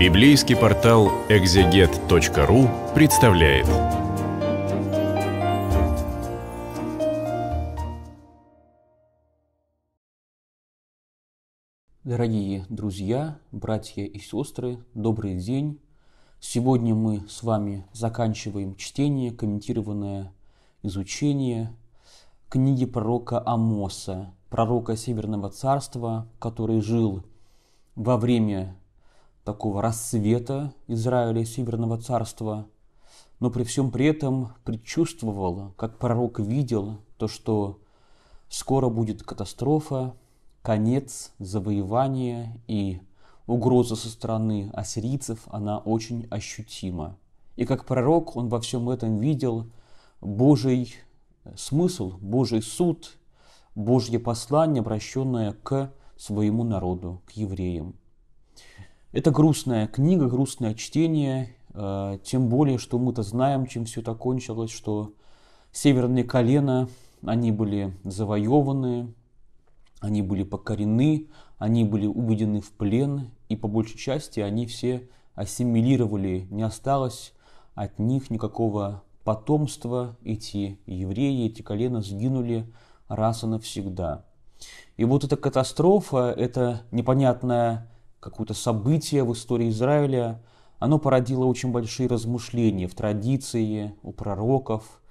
Библейский портал экзегет.ру представляет. Дорогие друзья, братья и сестры, добрый день. Сегодня мы с вами заканчиваем чтение, комментированное изучение книги пророка Амоса, пророка Северного Царства, который жил во время такого рассвета Израиля и Северного Царства, но при всем при этом предчувствовал, как пророк видел то, что скоро будет катастрофа, конец завоевания и угроза со стороны ассирийцев, она очень ощутима. И как пророк он во всем этом видел Божий смысл, Божий суд, Божье послание, обращенное к своему народу, к евреям. Это грустная книга, грустное чтение, э, тем более, что мы-то знаем, чем все это кончилось, что северные колена, они были завоеваны, они были покорены, они были уведены в плен, и по большей части они все ассимилировали, не осталось от них никакого потомства, эти евреи, эти колена сгинули раз и навсегда. И вот эта катастрофа, это непонятная какое-то событие в истории Израиля, оно породило очень большие размышления в традиции, у пророков,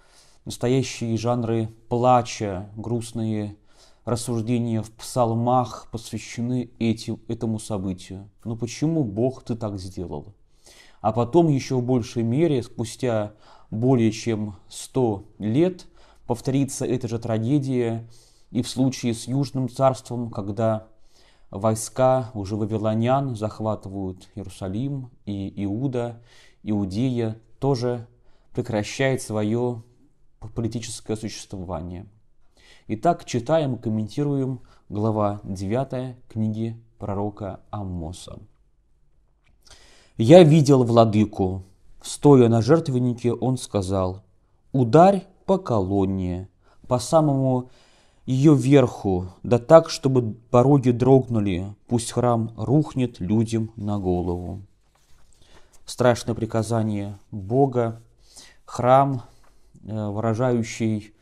настоящие жанры плача, грустные рассуждения в псалмах посвящены этим, этому событию. Но «Ну почему Бог ты так сделал? А потом еще в большей мере, спустя более чем 100 лет, повторится эта же трагедия и в случае с Южным царством, когда войска уже вавилонян захватывают Иерусалим и Иуда, Иудея тоже прекращает свое политическое существование. Итак, читаем и комментируем глава 9 книги пророка Амоса. «Я видел владыку. Стоя на жертвеннике, он сказал, «Ударь по колонне, по самому ее верху, да так, чтобы пороги дрогнули, пусть храм рухнет людям на голову. Страшное приказание Бога, храм, э, выражающий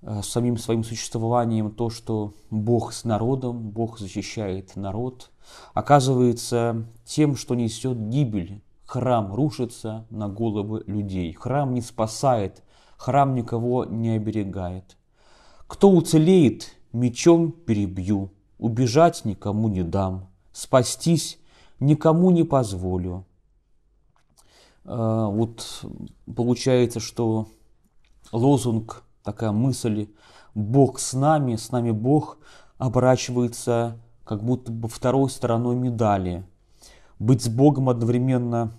э, самим своим существованием то, что Бог с народом, Бог защищает народ, оказывается тем, что несет гибель. Храм рушится на головы людей. Храм не спасает, храм никого не оберегает – кто уцелеет, мечом перебью, Убежать никому не дам, Спастись никому не позволю. А, вот получается, что лозунг, такая мысль «Бог с нами, с нами Бог» оборачивается как будто бы второй стороной медали. Быть с Богом одновременно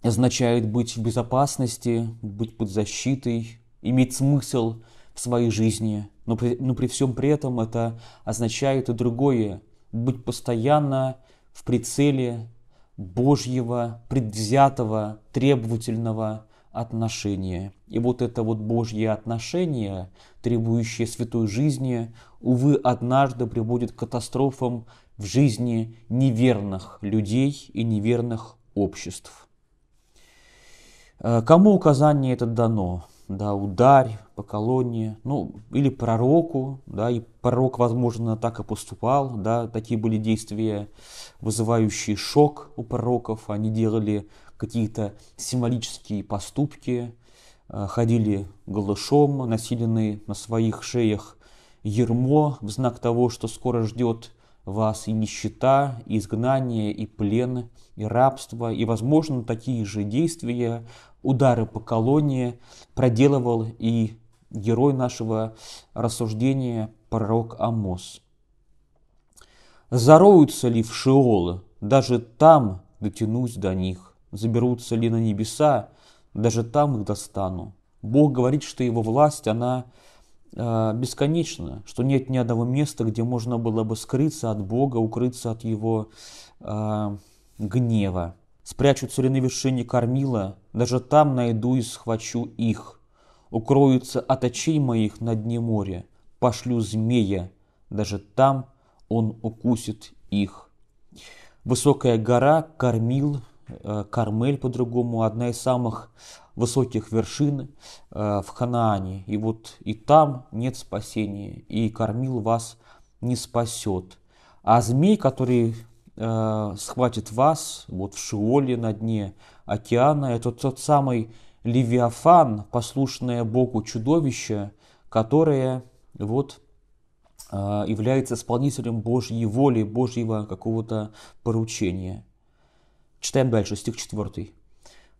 означает быть в безопасности, быть под защитой, иметь смысл – в своей жизни, но при, но при всем при этом это означает и другое – быть постоянно в прицеле Божьего, предвзятого, требовательного отношения. И вот это вот Божье отношение, требующее святой жизни, увы, однажды приводит к катастрофам в жизни неверных людей и неверных обществ. Э, кому указание это дано? да, ударь по колонне, ну, или пророку, да, и пророк, возможно, так и поступал, да, такие были действия, вызывающие шок у пророков, они делали какие-то символические поступки, э, ходили голышом, носили на своих шеях ермо в знак того, что скоро ждет вас и нищета, и изгнание, и плен, и рабство, и, возможно, такие же действия, удары по колонии проделывал и герой нашего рассуждения пророк Амос. Зароются ли в Шиолы даже там дотянусь до них, заберутся ли на небеса, даже там их достану. Бог говорит, что его власть, она а, бесконечно, что нет ни одного места, где можно было бы скрыться от Бога, укрыться от Его э, гнева. Спрячутся ли на вершине кормила, даже там найду и схвачу их. Укроются от очей моих на дне моря, пошлю змея, даже там он укусит их. Высокая гора кормил Э, Кармель по-другому, одна из самых высоких вершин э, в Ханаане. И вот и там нет спасения, и кормил вас не спасет. А змей, который э, схватит вас вот в Шиоле на дне океана, это тот самый Левиафан, послушное Богу чудовище, которое вот является исполнителем Божьей воли, Божьего какого-то поручения. Читаем дальше, стих 4.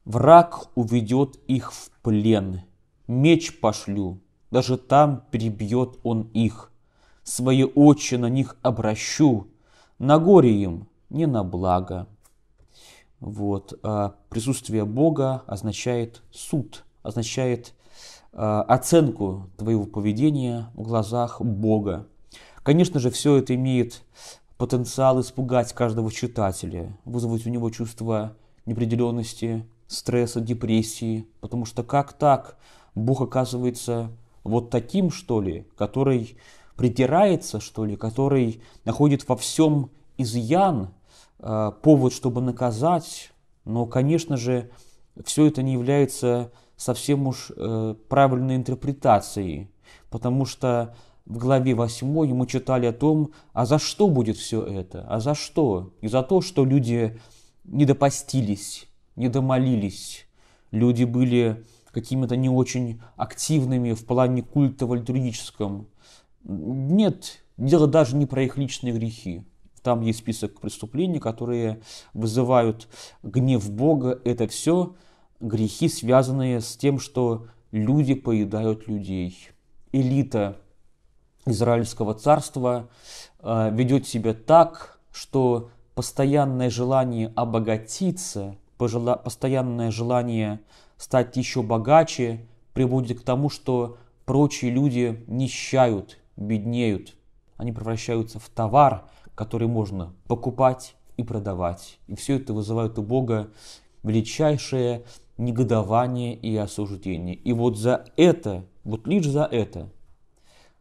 «Враг уведет их в плен, меч пошлю, даже там перебьет он их. Свои очи на них обращу, на горе им, не на благо». Вот. А, присутствие Бога означает суд, означает а, оценку твоего поведения в глазах Бога. Конечно же, все это имеет потенциал испугать каждого читателя, вызвать у него чувство неопределенности, стресса, депрессии, потому что как так Бог оказывается вот таким, что ли, который притирается, что ли, который находит во всем изъян, э, повод, чтобы наказать, но, конечно же, все это не является совсем уж э, правильной интерпретацией, потому что в главе 8 мы читали о том, а за что будет все это, а за что? И за то, что люди недопостились, недомолились, люди были какими-то не очень активными в плане культово-литургическом. Нет, дело даже не про их личные грехи. Там есть список преступлений, которые вызывают гнев Бога. Это все грехи, связанные с тем, что люди поедают людей. Элита Израильского царства э, ведет себя так, что постоянное желание обогатиться, постоянное желание стать еще богаче приводит к тому, что прочие люди нищают, беднеют. Они превращаются в товар, который можно покупать и продавать. И все это вызывает у Бога величайшее негодование и осуждение. И вот за это, вот лишь за это,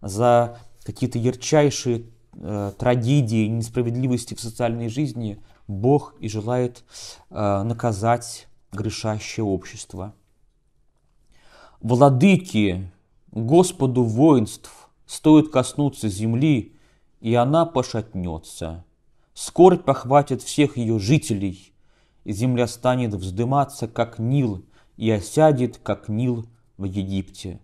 за какие-то ярчайшие э, трагедии, несправедливости в социальной жизни Бог и желает э, наказать грешащее общество. Владыки, Господу воинств, стоит коснуться земли, и она пошатнется. Скорбь похватит всех ее жителей, и земля станет вздыматься, как Нил, и осядет, как Нил в Египте.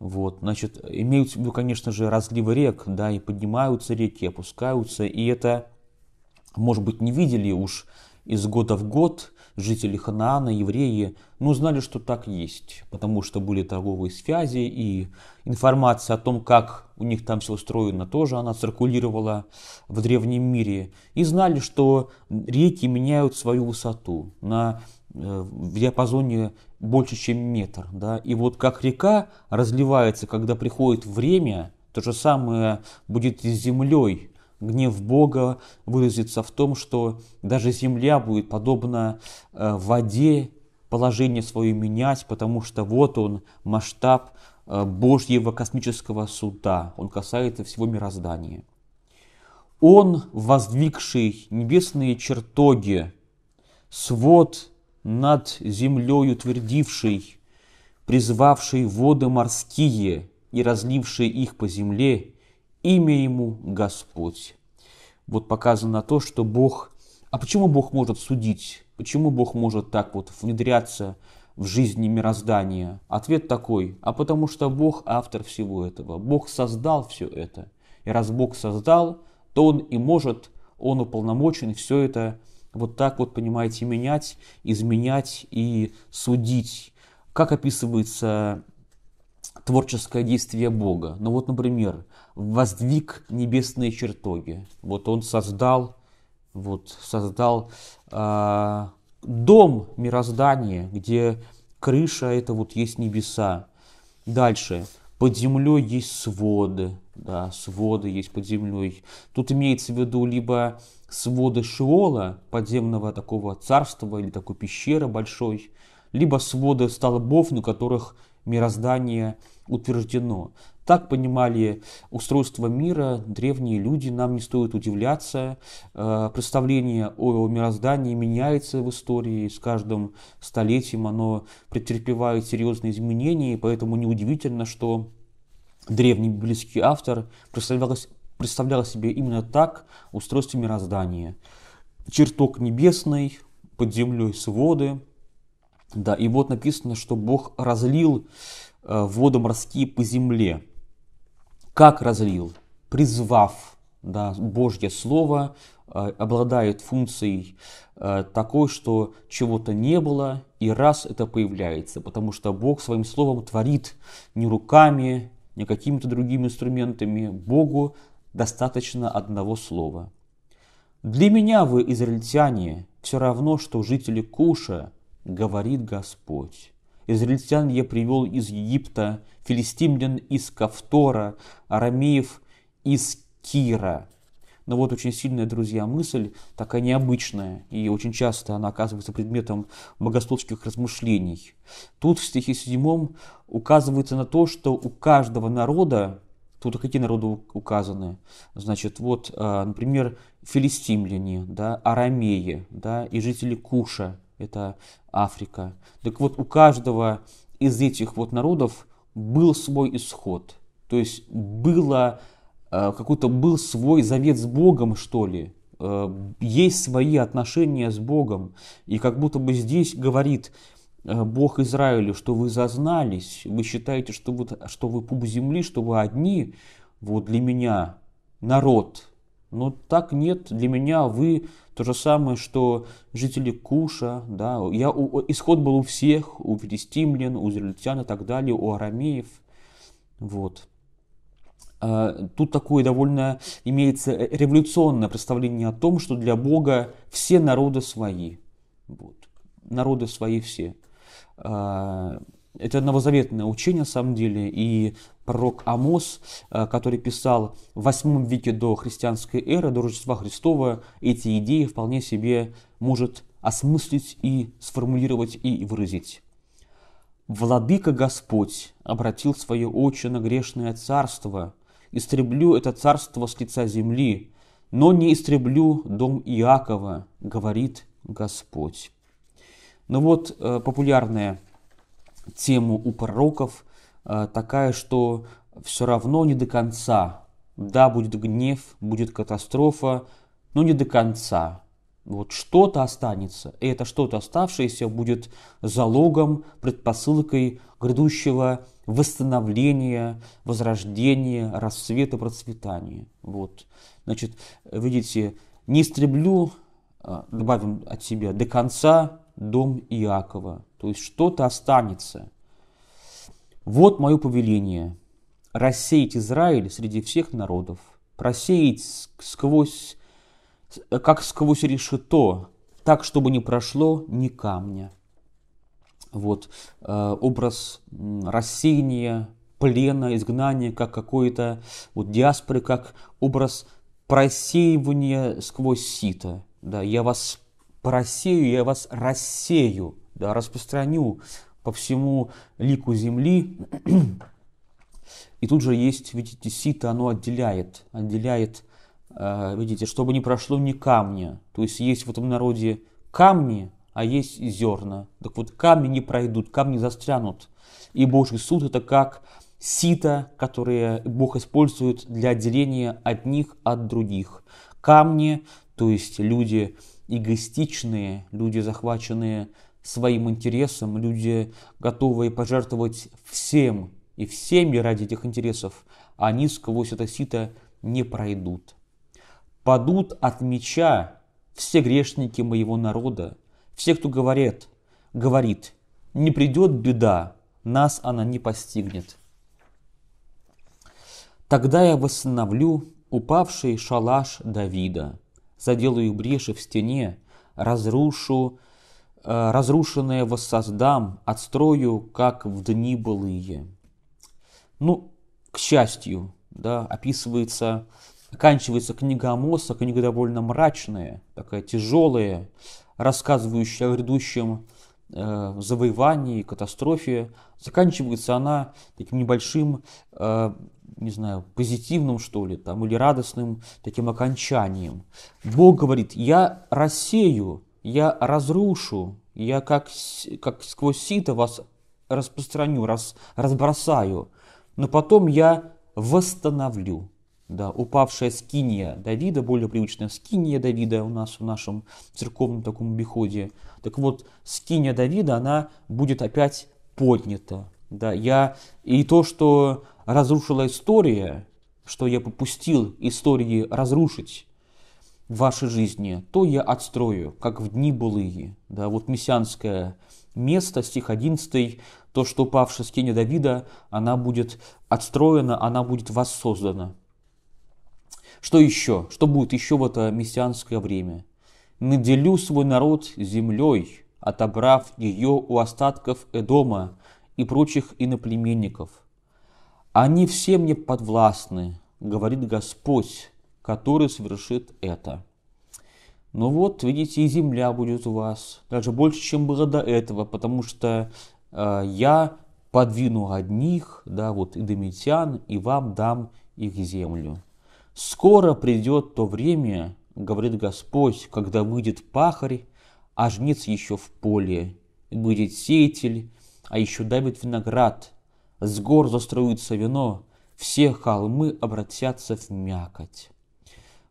Вот, значит, имеются в виду, конечно же, разливы рек, да, и поднимаются реки, опускаются, и это, может быть, не видели уж из года в год, жители Ханаана, евреи, ну, знали, что так есть, потому что были торговые связи, и информация о том, как у них там все устроено, тоже она циркулировала в древнем мире. И знали, что реки меняют свою высоту на э, в диапазоне больше, чем метр. Да? И вот как река разливается, когда приходит время, то же самое будет и с землей, гнев Бога выразится в том, что даже земля будет подобна э, воде положение свое менять, потому что вот он масштаб э, Божьего космического суда, он касается всего мироздания. Он, воздвигший небесные чертоги, свод над землей утвердивший, призвавший воды морские и разливший их по земле, имя ему Господь. Вот показано то, что Бог... А почему Бог может судить? Почему Бог может так вот внедряться в жизни мироздания? Ответ такой, а потому что Бог автор всего этого. Бог создал все это. И раз Бог создал, то Он и может, Он уполномочен все это вот так вот, понимаете, менять, изменять и судить. Как описывается творческое действие Бога? Ну вот, например, воздвиг небесные чертоги. Вот он создал, вот создал э, дом мироздания, где крыша это вот есть небеса. Дальше под землей есть своды, да, своды есть под землей. Тут имеется в виду либо своды Шиола, подземного такого царства или такой пещеры большой, либо своды столбов, на которых мироздание утверждено. Так понимали устройство мира древние люди, нам не стоит удивляться. Э, представление о мироздании меняется в истории, с каждым столетием оно претерпевает серьезные изменения, и поэтому неудивительно, что древний библейский автор представлял себе именно так устройство мироздания. Чертог небесный, под землей своды. Да, и вот написано, что Бог разлил э, водом морские по земле как разлил, призвав да, Божье Слово, э, обладает функцией э, такой, что чего-то не было, и раз это появляется, потому что Бог своим словом творит не руками, не какими-то другими инструментами. Богу достаточно одного слова. «Для меня вы, израильтяне, все равно, что жители Куша, говорит Господь. Израильтян я привел из Египта, филистимлян из Кавтора, арамеев из Кира. Но ну вот очень сильная, друзья, мысль, такая необычная, и очень часто она оказывается предметом богословских размышлений. Тут в стихе 7 указывается на то, что у каждого народа, тут какие народы указаны, значит, вот, а, например, филистимляне, да, арамеи, да, и жители Куша – это Африка. Так вот, у каждого из этих вот народов был свой исход. То есть было э, какой-то был свой завет с Богом, что ли, э, есть свои отношения с Богом. И как будто бы здесь говорит э, Бог Израилю, что вы зазнались, вы считаете, что вы, что вы пуп земли, что вы одни, вот для меня народ. Но так нет, для меня вы то же самое, что жители Куша, да, я, у, исход был у всех, у филистимлян, у израильтян и так далее, у арамеев. Вот. А, тут такое довольно имеется э, революционное представление о том, что для Бога все народы свои. Вот. Народы свои все. А, это новозаветное учение, на самом деле, и пророк Амос, э, который писал в 8 веке до христианской эры, до Рождества Христова, эти идеи вполне себе может осмыслить и сформулировать и выразить. «Владыка Господь обратил свое очи на грешное царство, истреблю это царство с лица земли, но не истреблю дом Иакова, говорит Господь». Ну вот э, популярная тему у пророков э, такая, что все равно не до конца. Да, будет гнев, будет катастрофа, но не до конца. Вот что-то останется, и это что-то оставшееся будет залогом, предпосылкой грядущего восстановления, возрождения, расцвета, процветания. Вот. Значит, видите, не истреблю, э, добавим от себя, до конца дом Иакова. То есть что-то останется. Вот мое повеление. Рассеять Израиль среди всех народов. Просеять сквозь, как сквозь решето, так, чтобы не прошло ни камня. Вот э, образ рассеяния, плена, изгнания, как какой-то вот диаспоры, как образ просеивания сквозь сито. Да, я вас просею, я вас рассею да, распространю по всему лику земли. И тут же есть, видите, сито, оно отделяет, отделяет, э, видите, чтобы не прошло ни камня. То есть есть в этом народе камни, а есть зерна. Так вот, камни не пройдут, камни застрянут. И Божий суд это как сито, которое Бог использует для отделения одних от других. Камни, то есть люди эгоистичные, люди, захваченные своим интересам, люди, готовые пожертвовать всем и всеми ради этих интересов, они сквозь это сито не пройдут. Падут от меча все грешники моего народа, все, кто говорит, говорит, не придет беда, нас она не постигнет. Тогда я восстановлю упавший шалаш Давида, заделаю бреши в стене, разрушу Э, разрушенное воссоздам, отстрою, как в дни былые. Ну, к счастью, да, описывается, оканчивается книга Амоса, книга довольно мрачная, такая тяжелая, рассказывающая о грядущем э, завоевании, катастрофе. Заканчивается она таким небольшим, э, не знаю, позитивным, что ли, там, или радостным таким окончанием. Бог говорит, я рассею я разрушу, я как, как сквозь сито вас распространю, раз, разбросаю, но потом я восстановлю. Да, упавшая скиния Давида, более привычная скиния Давида у нас в нашем церковном таком обиходе. Так вот, скиния Давида, она будет опять поднята. Да, я, и то, что разрушила история, что я попустил истории разрушить, в вашей жизни, то я отстрою, как в дни былые. Да, вот мессианское место, стих 11, то, что упавшая скиня Давида, она будет отстроена, она будет воссоздана. Что еще? Что будет еще в это мессианское время? «Наделю свой народ землей, отобрав ее у остатков Эдома и прочих иноплеменников. Они все мне подвластны, говорит Господь, который совершит это. Но ну вот, видите, и земля будет у вас, даже больше, чем было до этого, потому что э, я подвину одних, да, вот, идомитян, и вам дам их землю. Скоро придет то время, говорит Господь, когда выйдет пахарь, а жнец еще в поле, выйдет сеятель, а еще давит виноград, с гор застроится вино, все холмы обратятся в мякоть.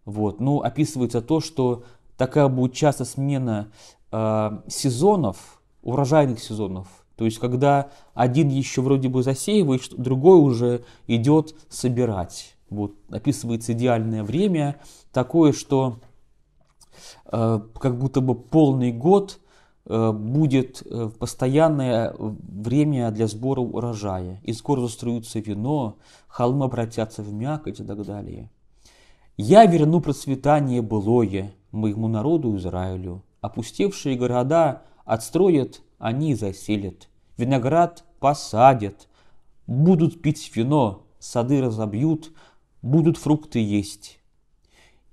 Вот. ну описывается то, что такая будет часто смена э, сезонов, урожайных сезонов. То есть, когда один еще вроде бы засеивает, другой уже идет собирать. Вот описывается идеальное время, такое, что э, как будто бы полный год э, будет э, постоянное время для сбора урожая. Из гор застроится вино, холмы обратятся в мякоть и так далее. Я верну процветание былое моему народу Израилю. Опустевшие города отстроят, они заселят. Виноград посадят, будут пить вино, сады разобьют, будут фрукты есть.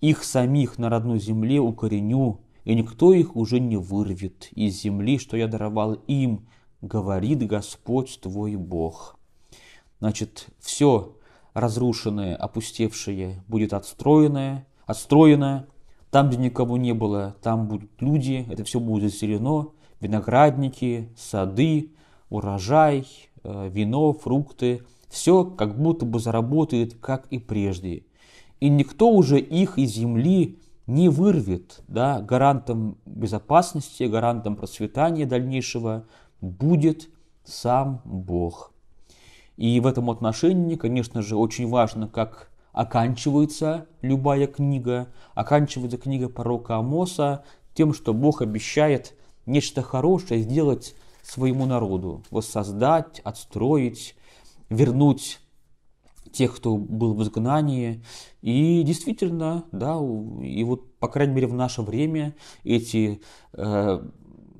Их самих на родной земле укореню, и никто их уже не вырвет из земли, что я даровал им, говорит Господь твой Бог. Значит, все разрушенное, опустевшее будет отстроенное, отстроено. Там, где никого не было, там будут люди, это все будет заселено. Виноградники, сады, урожай, э, вино, фрукты. Все как будто бы заработает, как и прежде. И никто уже их из земли не вырвет. Да? Гарантом безопасности, гарантом процветания дальнейшего будет сам Бог. И в этом отношении, конечно же, очень важно, как оканчивается любая книга. Оканчивается книга пророка Амоса тем, что Бог обещает нечто хорошее сделать своему народу. Воссоздать, отстроить, вернуть тех, кто был в изгнании. И действительно, да, и вот, по крайней мере, в наше время эти э,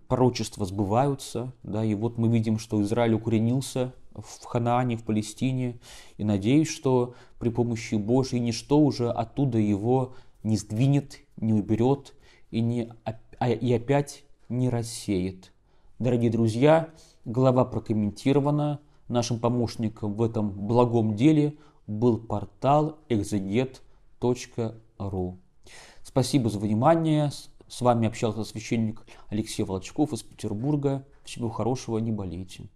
пророчества сбываются, да, и вот мы видим, что Израиль укоренился в Ханаане, в Палестине, и надеюсь, что при помощи Божьей ничто уже оттуда его не сдвинет, не уберет и, не, а, и опять не рассеет. Дорогие друзья, глава прокомментирована. Нашим помощником в этом благом деле был портал exeget.ru. Спасибо за внимание. С вами общался священник Алексей Волчков из Петербурга. Всего хорошего, не болейте.